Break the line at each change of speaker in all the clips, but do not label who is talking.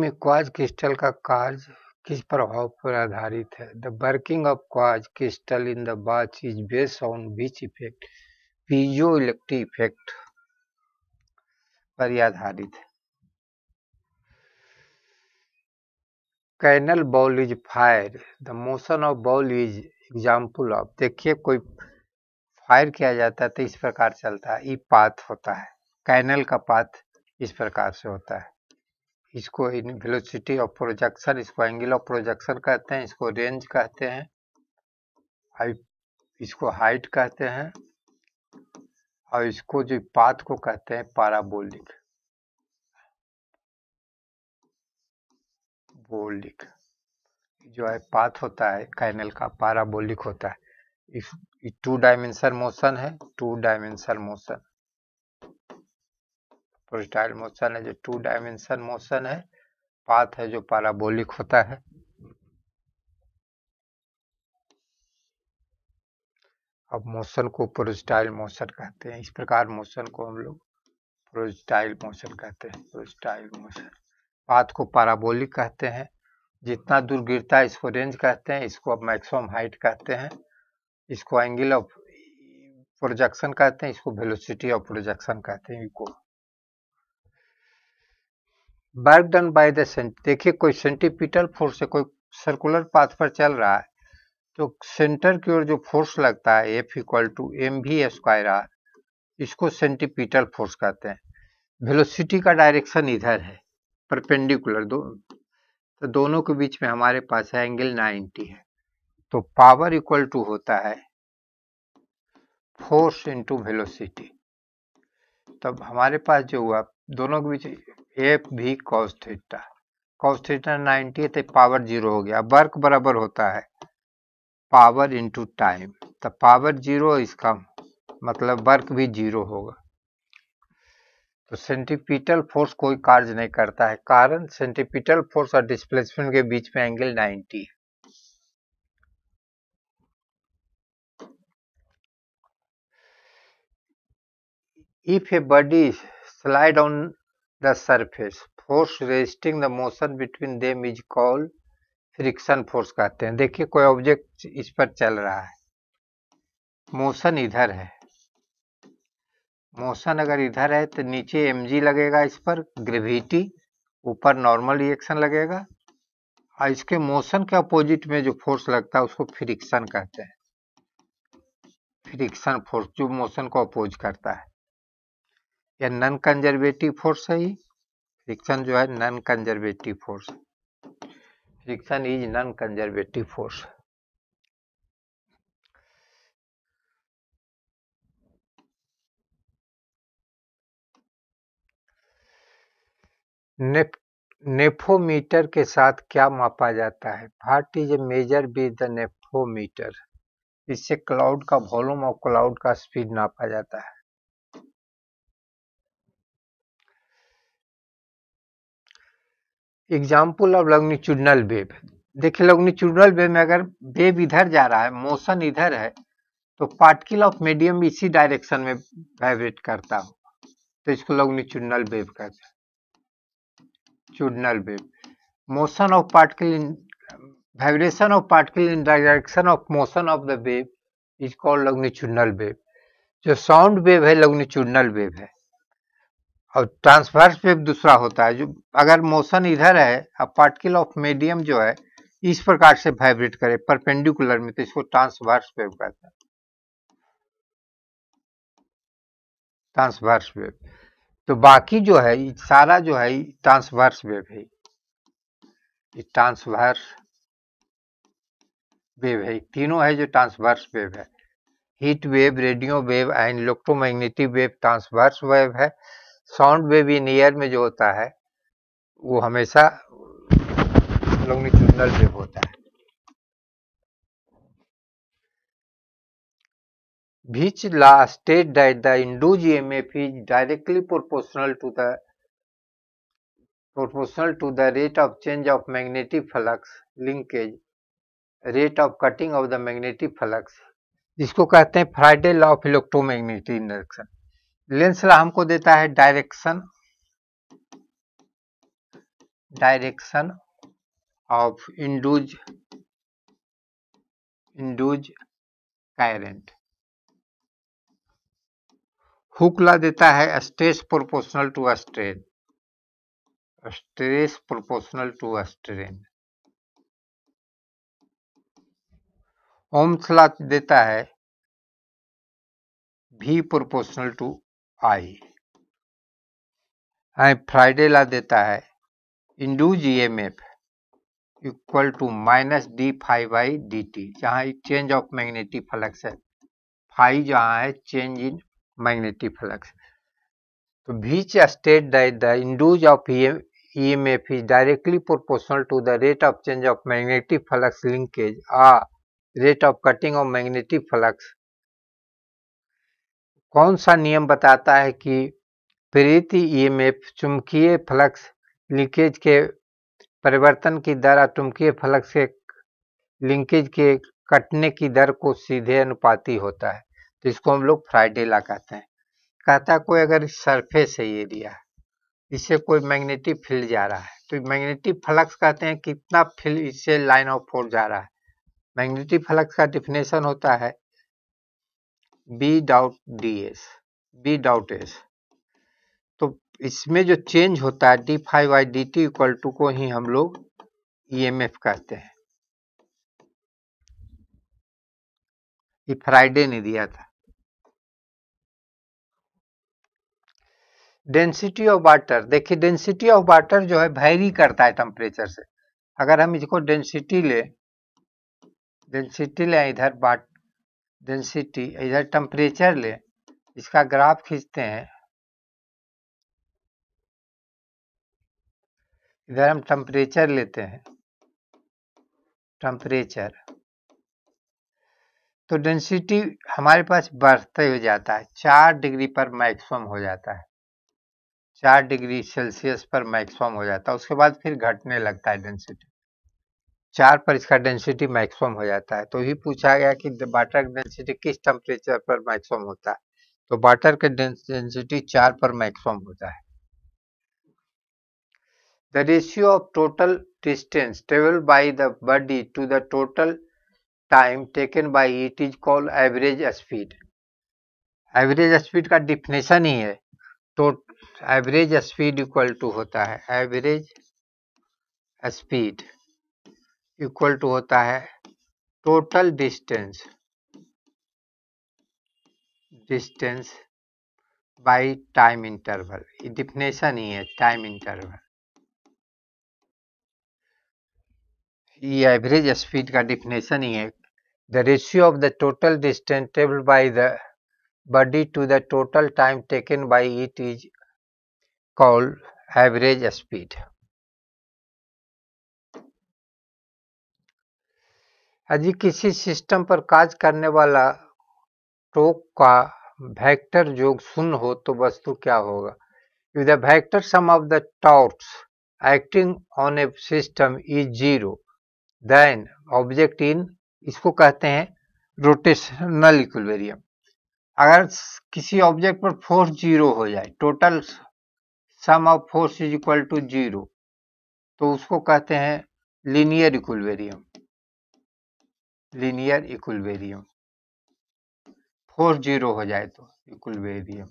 में quartz crystal का कार्य किस प्रभाव पर आधारित है the working of quartz crystal in the watch is based on which effect piezoelectric effect पर आधारित है cannon ball is fire the motion of ball is example of देखिए कोई फायर किया जाता है तो इस प्रकार चलता है ई पाथ होता है कैनल का पाथ इस प्रकार से होता है इसको वेलोसिटी ऑफ प्रोजेक्शन इसको एंगल ऑफ प्रोजेक्शन कहते हैं इसको रेंज कहते हैं इसको हाइट कहते हैं और इसको जो पाथ को कहते हैं पाराबोलिक बोलिक जो है पाथ होता है कैनल का पाराबोलिक होता है इस टू डायमेंशन मोशन है two dimension motion projectile motion है जो टू डायमेंशन मोशन है पाथ है जो पाराबोलिक होता है अब मोशन को प्रोजेक्टाइल मोशन कहते हैं इस प्रकार मोशन को हम लोग प्रोजेक्टाइल मोशन कहते हैं प्रोजेक्टाइल मोशन पाथ को पाराबोलिक कहते हैं जितना दूर गिरता है इसको रेंज कहते हैं इसको अब मैक्सिमम हाइट कहते हैं इसको एंगल ऑफ प्रोजेक्शन कहते हैं इसको वेलोसिटी ऑफ प्रोजेक्शन कहते हैं इको वर्क डन बाय द सेंट देखिए कोई सेंटीपिटल फोर्स से कोई सर्कुलर पाथ पर चल रहा है तो सेंटर की ओर जो फोर्स लगता है F equal to M V square R इसको सेंटीपिटल फोर्स कहते हैं वेलोसिटी का डायरेक्शन इधर है परपेंडिकुलर दो तो दोनों के बीच में हमारे पास है एंगल 90 है तो पावर इक्वल टू होता है फोर्स इंटू वेलोसिटी तब हमारे पास जो हुआ दोनों के बीच F V cos theta cos theta ninety तो पावर जीरो हो गया वर्क बराबर होता है पावर इंटू टाइम तो पावर जीरो इसका मतलब वर्क भी जीरो होगा तो सेंटीपिटल फोर्स कोई कार्य नहीं करता है कारण सेंटिपिटल फोर्स और डिस्प्लेसमेंट के बीच में एंगल 90 है a body slide on the surface. Force resisting the motion between them is called friction force कहते हैं देखिए कोई ऑब्जेक्ट इस पर चल रहा है मोशन इधर है मोशन अगर इधर है तो नीचे एम लगेगा इस पर ग्रेविटी ऊपर नॉर्मल रिएक्शन लगेगा और इसके मोशन के अपोजिट में जो फोर्स लगता है उसको फ्रिक्शन कहते हैं फ्रिक्शन फोर्स जो मोशन को अपोज करता है या नॉन कंजर्वेटिव फोर्स है फ्रिक्शन जो है non conservative force friction is non conservative force nephometer के साथ क्या मापा जाता है what is a measure with the nephometer इससे क्लाउड का वॉल्यूम और क्लाउड का स्पीड नापा जाता है एग्जाम्पल ऑफ लॉन्गिट्यूडनल वेव देखिए लॉन्गिट्यूडनल वेव में अगर वेव इधर जा रहा है मोशन इधर है तो पार्टिकल ऑफ मीडियम इसी डायरेक्शन में वाइब्रेट करता हो तो इसको लॉन्गिट्यूडनल वेव कहते हैं चूडनल wave motion of particle in vibration of particle in direction of motion of the wave is called longitudinal wave जो साउंड वेव है लॉन्गिट्यूडनल वेव है और ट्रांसवर्स वेव दूसरा होता है जो अगर मोशन इधर है अब पार्टिकल ऑफ मीडियम जो है इस प्रकार से वाइब्रेट करे परपेंडिकुलर में तो इसको ट्रांसवर्स वेव कहते हैं ट्रांसवर्स वेव तो बाकी जो है सारा जो है ट्रांसवर्स वेव है ट्रांसवर्स वेव है तीनों है जो ट्रांसवर्स वेव है heat wave radio wave and electromagnetic wave transverse wave है साउंड वेव इन ईयर में जो होता है वो हमेशा लॉन्गिट्यूडनल वेव होता है बीच लास्टेड that the induced EMF is directly proportional to the proportional to the rate of change of magnetic flux linkage rate of cutting of the magnetic flux जिसको कहते हैं Faraday law of electromagnetic induction Lenz law हमको देता है direction direction of induced induced current Hooke law देता है stress proportional to strain stress proportional to strain
Ohm's law देता है भी प्रोपोर्शनल टू आई
आई हाँ, फ्राइडे ला देता है induced M F equal to minus D phi by D T जहाँ change of magnetic flux है फाइव जहाँ है चेंज इन मैग्नेटिक फ्लक्स तो which state the induced of E M F is directly proportional to the rate of change of magnetic flux linkage or rate of cutting of magnetic flux कौन सा नियम बताता है कि प्रीति EMF e चुंबकीय flux leakage के परिवर्तन की दर और चुंबकीय फ्लक्स के लिंकेज के कटने की दर को सीधे अनुपाती होता है तो इसको हम लोग फ्राइडेला कहते हैं कहता कोई अगर सरफेस है एरिया इससे कोई मैग्नेटिक फील्ड जा रहा है तो मैग्नेटिक फ्लक्स कहते हैं कितना फील्ड इससे लाइन ऑफ फोर्स जा रहा है मैग्नेटिक फ्लक्स का डिफिनेशन होता है B dot D S B dot S तो इसमें जो चेंज होता है D phi by D T equal to को ही हम लोग ई एम एफ कहते हैं ये फ्राइडे ने दिया था डेंसिटी ऑफ वाटर देखिए डेंसिटी ऑफ वाटर जो है वैरी करता है टेम्परेचर से अगर हम इसको डेंसिटी ले डेंसिटी ले इधर बाट डेंसिटी इधर टेम्परेचर ले इसका ग्राफ खींचते हैं इधर हम टेम्परेचर लेते हैं टेम्परेचर तो डेंसिटी हमारे पास बढ़ते हो जाता है चार डिग्री पर मैक्सिमम हो जाता है चार डिग्री सेल्सियस पर मैक्सिमम हो जाता है उसके बाद फिर घटने लगता है डेंसिटी चार पर इसका डेंसिटी मैक्सिमम हो जाता है तो ही पूछा गया कि वाटर डेंसिटी किस टेम्परेचर पर मैक्सिमम होता है तो वाटर के डेंसिटी चार पर मैक्सिमम होता है the ratio of total distance travel by the body to the total time taken by it is called average speed average speed का डिफिनेशन ही है तो एवरेज स्पीड इक्वल टू होता है एवरेज स्पीड इक्वल टू होता है total distance distance by time interval ये definition ही है टाइम इंटरवल ये एवरेज स्पीड का डिफिनेशन ही है the ratio of the total distance table by the body to the total time taken by it is called average speed यदि किसी system पर कार्य करने वाला टोक का वेक्टर योग शून्य हो तो वस्तु क्या होगा if the vector sum of the torques acting on a system is zero then object in इसको कहते हैं रोटेशनल इक्विलिब्रियम अगर किसी ऑब्जेक्ट पर फोर्स जीरो हो जाए total sum of force is equal to zero तो उसको कहते हैं linear equilibrium linear equilibrium force zero हो जाए तो इक्वेरियम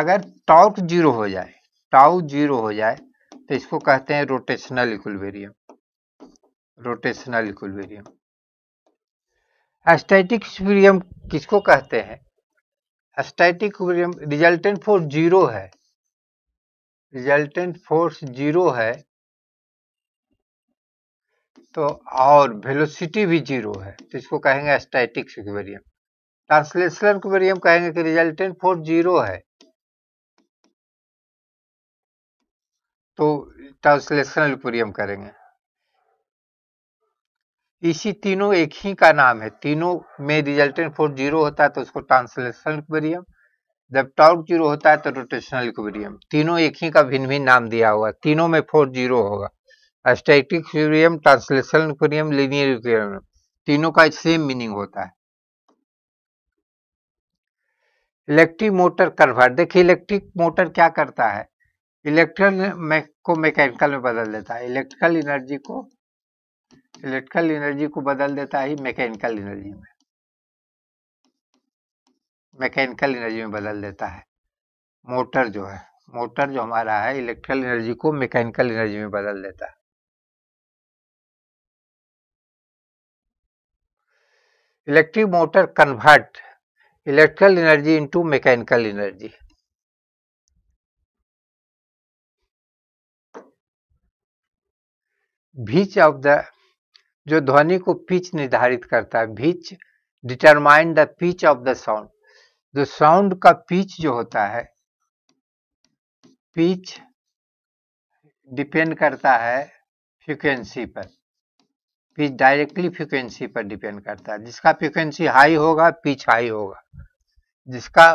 अगर टॉर्क जीरो हो जाए टाउ जीरो हो जाए तो इसको कहते हैं rotational equilibrium rotational equilibrium static equilibrium किसको कहते हैं स्टैटिक रिजल्टेंट फोर्स जीरो है रिजल्टेंट फोर्स जीरो है तो और वेलोसिटी भी जीरो है तो इसको कहेंगे स्टैटिक इक्वेरियम ट्रांसलेशनल इक्वेरियम कहेंगे कि रिजल्टेंट फोर्स जीरो है तो ट्रांसलेशनल इक्वेरियम करेंगे इसी तीनों एक ही का नाम है तीनों में रिजल्टेंट फोर्स जीरो होता है तो उसको ट्रांसलेशनल इक्वेरियम जब टॉर्क जीरो होता है तो रोटेशनल इक्वेरियम तीनों एक ही का भिन्न भिन्न नाम दिया हुआ तीनों में फोर्स जीरो होगा static equilibrium translational equilibrium linear equilibrium तीनों का सेम मीनिंग होता है इलेक्ट्रिक मोटर कन्वर्ट देखिए इलेक्ट्रिक मोटर क्या करता है इलेक्ट्रल को मैकेनिकल में बदल देता है इलेक्ट्रिकल एनर्जी को इलेक्ट्रिकल एनर्जी को बदल देता है मैकेनिकल एनर्जी में मैकेनिकल एनर्जी में बदल देता है मोटर जो है मोटर जो हमारा है इलेक्ट्रिकल एनर्जी को मैकेनिकल एनर्जी
में बदल देता है
electric motor convert electrical energy into mechanical energy which of the जो ध्वनि को पिच निर्धारित करता है which determine the pitch of the sound जो साउंड का पिच जो होता है पिच डिपेंड करता है फ्रीक्वेंसी पर पिच डायरेक्टली फ्रिक्वेंसी पर डिपेंड करता है जिसका फ्रिक्वेंसी हाई होगा पिच हाई होगा जिसका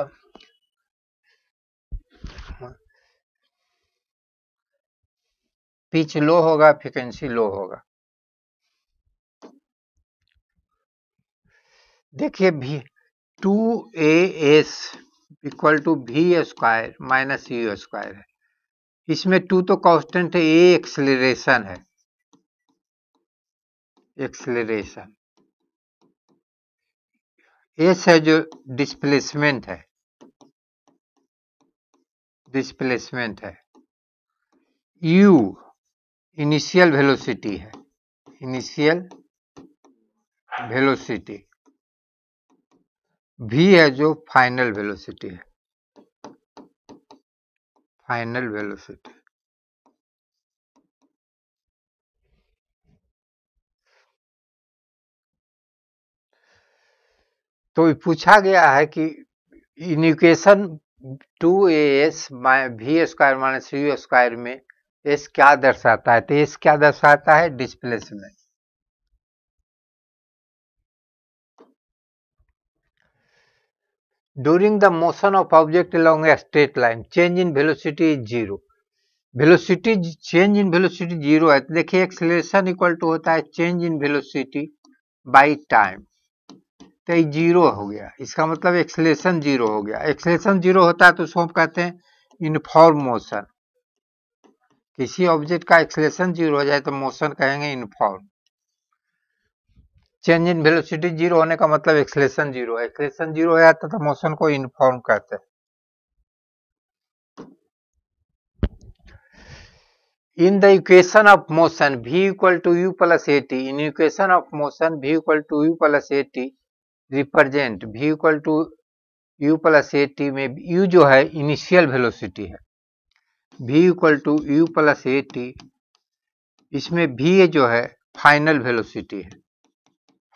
पिच लो होगा फ्रिक्वेंसी लो होगा देखिए भी two a s equal to v square minus u square है इसमें टू तो कांस्टेंट है ए एक्सलेशन है एक्सलेशन
एस है जो डिस्प्लेसमेंट है
डिस्प्लेसमेंट है यू इनिशियल वेलोसिटी है इनिशियल वेलोसिटी भी है जो फाइनल वेलोसिटी है फाइनल वेलोसिटी तो पूछा गया है कि equation two a s v square minus u square में एस क्या दर्शाता है तो एस क्या दर्शाता है displacement during the motion of object along a straight line change in velocity is zero velocity change in velocity zero है तो देखिए एक्सलेशन इक्वल टू होता है change in velocity by time तो ये जीरो हो गया इसका मतलब एक्सलेशन जीरो हो गया एक्सलेशन जीरो होता है तो उसको हम कहते हैं इनफॉर्म मोशन किसी ऑब्जेक्ट का एक्सलेशन जीरो हो जाए तो मोशन कहेंगे uniform change in velocity zero होने का मतलब एक्सलेशन जीरो एक्सलेशन जीरो हो जाता तो मोशन को इनफॉर्म कहते हैं in the equation of motion v equal to u plus at in equation of motion v equal to u plus at represent v equal to u plus a t में u जो है initial velocity है v equal to u plus a t इसमें v जो है final velocity है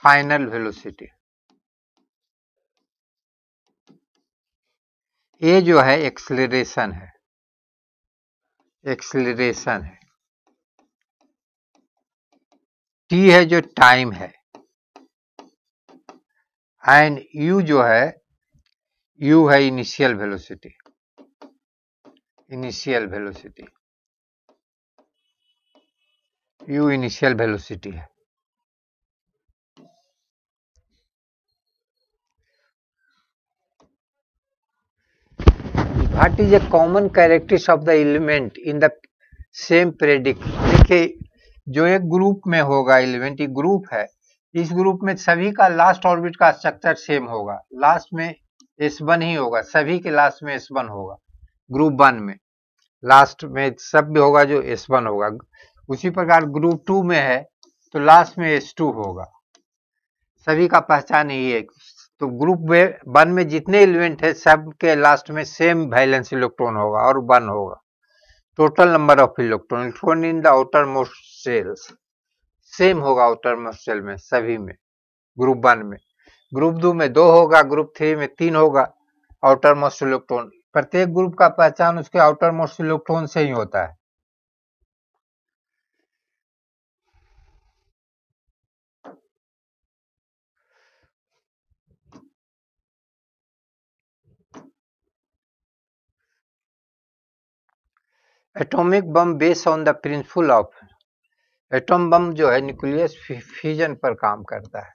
final velocity a जो है एक्सलेशन है एक्सलेशन है टी है जो टाइम है एंड यू जो है यू है initial velocity initial velocity
u initial velocity है
what is a common character of the element in the same predict देखिए जो एक ग्रुप में होगा एलिमेंट ये ग्रुप है इस ग्रुप में सभी का लास्ट ऑर्बिट का स्ट्रक्चर सेम होगा लास्ट में एस वन ही होगा सभी के लास्ट में एस वन होगा ग्रुप वन में लास्ट में सब होगा जो एस वन होगा उसी प्रकार ग्रुप टू में है तो लास्ट में एस टू होगा सभी का पहचान ही है तो ग्रुप वन में जितने एलिमेंट है सब के लास्ट में सेम वायलेंस इलेक्ट्रॉन होगा और वन होगा total number of electron electron in the outermost shells same होगा उत्तर मस्जिद में सभी में ग्रुप वन में ग्रुप दो में दो होगा ग्रुप थ्री में तीन होगा आउटर मोस्ट इलेक्ट्रॉन प्रत्येक ग्रुप का पहचान उसके आउटर मोस्ट इलेक्ट्रॉन से ही होता है atomic bomb based on the principle of atom bomb जो है न्यूक्लियस फ्यूजन पर काम करता है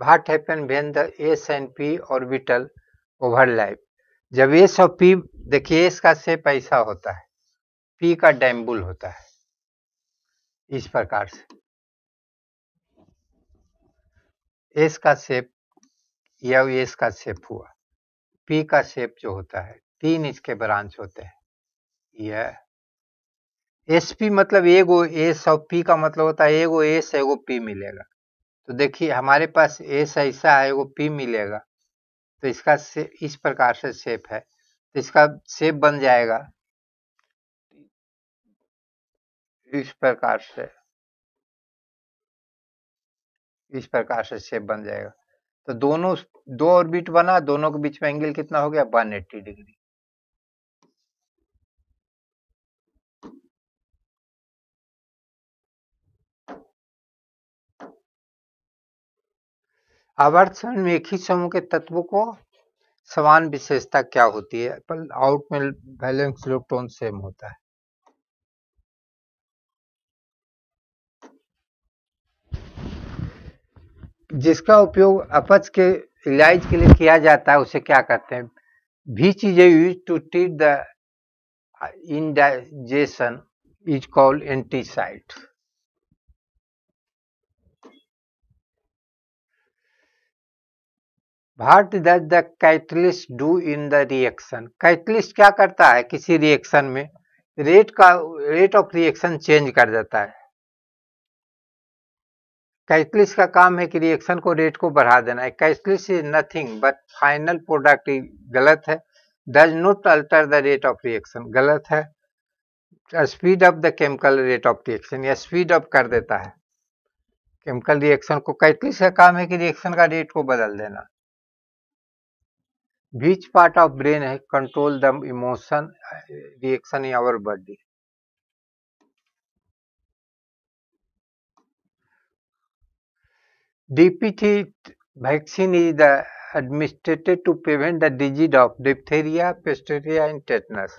what happen when the s and p orbital overlap जब एस और पी देखिए एस का से पैसा होता है पी का डैम्बुल होता है इस प्रकार से एस का सेप या का शेप हुआ पी का शेप जो होता है तीन इसके ब्रांच होते हैं यह एस पी मतलब ए गो एस और पी का मतलब होता है एगो एस एगो पी मिलेगा तो देखिए हमारे पास एस ऐसा है वो पी मिलेगा तो इसका से, इस प्रकार से शेप है तो इसका शेप बन जाएगा इस प्रकार से इस प्रकार से शेप बन जाएगा तो दोनों दो ऑर्बिट बना दोनों के बीच में एंगल कितना हो गया 180 डिग्री आवर्तन में एक ही समूह के तत्वों को समान विशेषता क्या होती है पर आउट में बैलेंस इलेक्ट्रॉन सेम होता है जिसका उपयोग अपच के इलाज के लिए किया जाता है उसे क्या कहते हैं भी चीजें use to treat the indigestion is called antacid भारत does the catalyst do in the reaction catalyst क्या करता है किसी रिएक्शन में रेट का रेट ऑफ रिएक्शन चेंज कर देता है कैशलिस का काम है कि रिएक्शन को रेट को बढ़ा देना है catalyst is nothing but final product गलत है does not alter the rate of reaction गलत है speed of the chemical rate of reaction या स्पीड ऑफ कर देता है केमिकल रिएक्शन को कैथलिस का काम है कि रिएक्शन का रेट को बदल देना बीच पार्ट ऑफ ब्रेन है control the emotion
reaction in our body
DPT vaccine is administered to prevent the disease of diphtheria, hysteria, and tetanus.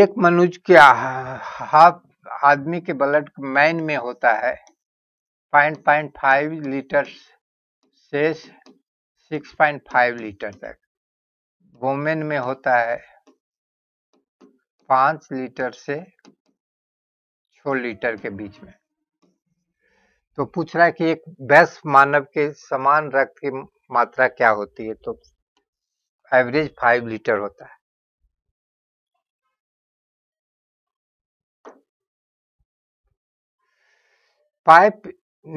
एक मनुष्य के हाफ आदमी के ब्लड मैन में होता है पॉइंट पॉइंट फाइव लीटर से सिक्स पॉइंट फाइव लीटर तक वोमेन में होता है पांच लीटर से छ लीटर के बीच में तो पूछ रहा है कि एक वैश्य मानव के समान रक्त की मात्रा क्या होती है तो एवरेज फाइव लीटर होता है पाइप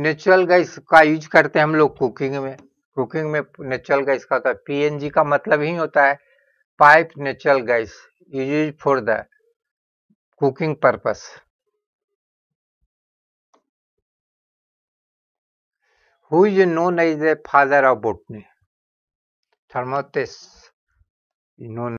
नेचुरल गैस का यूज करते हैं हम लोग कुकिंग में कुकिंग में नेचुरल गैस का होता है पीएनजी का मतलब ही होता है piped natural gas Used for the cooking purpose.
Who is known as the father of botany? Thermotes is known